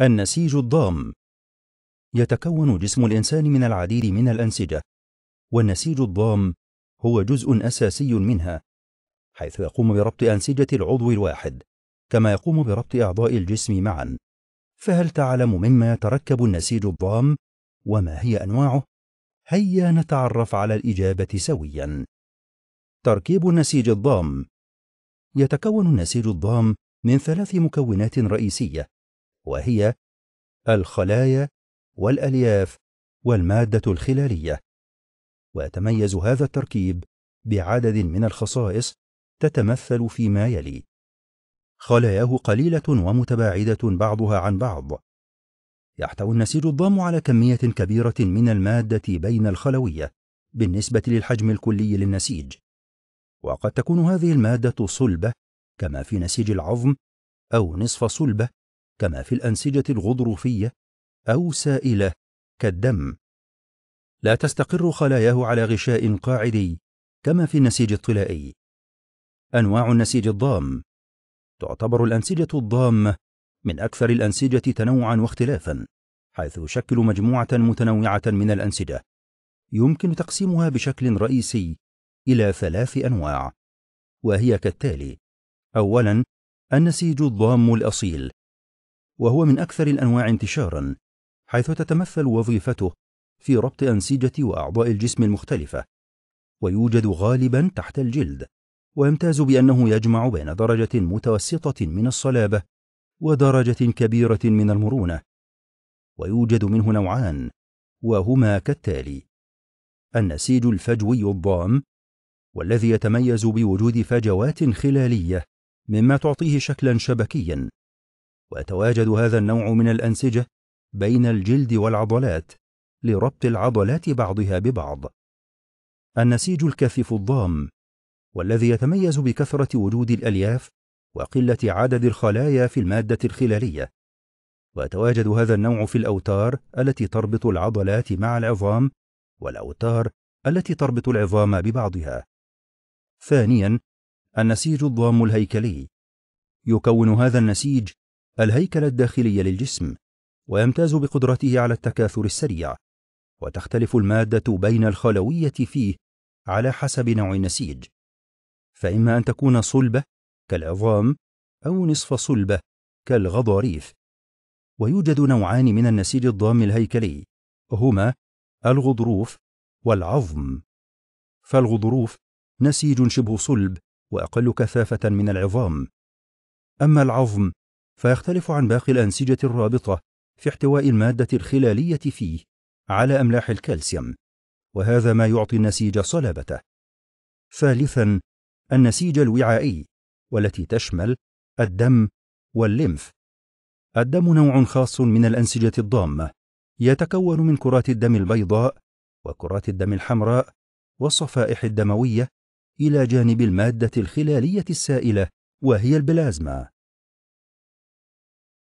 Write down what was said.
النسيج الضام يتكون جسم الإنسان من العديد من الأنسجة والنسيج الضام هو جزء أساسي منها حيث يقوم بربط أنسجة العضو الواحد كما يقوم بربط أعضاء الجسم معا فهل تعلم مما يتركب النسيج الضام وما هي أنواعه؟ هيا نتعرف على الإجابة سويا تركيب النسيج الضام يتكون النسيج الضام من ثلاث مكونات رئيسية وهي الخلايا والألياف والمادة الخلالية ويتميز هذا التركيب بعدد من الخصائص تتمثل فيما يلي خلاياه قليلة ومتباعدة بعضها عن بعض يحتوي النسيج الضام على كمية كبيرة من المادة بين الخلوية بالنسبة للحجم الكلي للنسيج وقد تكون هذه المادة صلبة كما في نسيج العظم أو نصف صلبة كما في الأنسجة الغضروفية أو سائلة كالدم. لا تستقر خلاياه على غشاء قاعدي كما في النسيج الطلائي. أنواع النسيج الضام تعتبر الأنسجة الضامة من أكثر الأنسجة تنوعًا واختلافًا، حيث يشكل مجموعة متنوعة من الأنسجة، يمكن تقسيمها بشكل رئيسي إلى ثلاث أنواع، وهي كالتالي: أولًا النسيج الضام الأصيل وهو من أكثر الأنواع انتشارا حيث تتمثل وظيفته في ربط أنسجة وأعضاء الجسم المختلفة ويوجد غالبا تحت الجلد ويمتاز بأنه يجمع بين درجة متوسطة من الصلابة ودرجة كبيرة من المرونة ويوجد منه نوعان وهما كالتالي النسيج الفجوي الضام والذي يتميز بوجود فجوات خلاليه مما تعطيه شكلا شبكيا ويتواجد هذا النوع من الأنسجة بين الجلد والعضلات لربط العضلات بعضها ببعض النسيج الكثيف الضام والذي يتميز بكثرة وجود الألياف وقلة عدد الخلايا في المادة الخلالية ويتواجد هذا النوع في الأوتار التي تربط العضلات مع العظام والأوتار التي تربط العظام ببعضها ثانيا النسيج الضام الهيكلي يكون هذا النسيج الهيكل الداخلي للجسم ويمتاز بقدرته على التكاثر السريع وتختلف المادة بين الخلوية فيه على حسب نوع النسيج فإما أن تكون صلبة كالعظام أو نصف صلبة كالغضاريف ويوجد نوعان من النسيج الضام الهيكلي هما الغضروف والعظم فالغضروف نسيج شبه صلب وأقل كثافة من العظام أما العظم فيختلف عن باقي الأنسجة الرابطة في احتواء المادة الخلالية فيه على أملاح الكالسيوم وهذا ما يعطي النسيج صلابته ثالثا النسيج الوعائي والتي تشمل الدم والليمف الدم نوع خاص من الأنسجة الضامة يتكون من كرات الدم البيضاء وكرات الدم الحمراء والصفائح الدموية إلى جانب المادة الخلالية السائلة وهي البلازما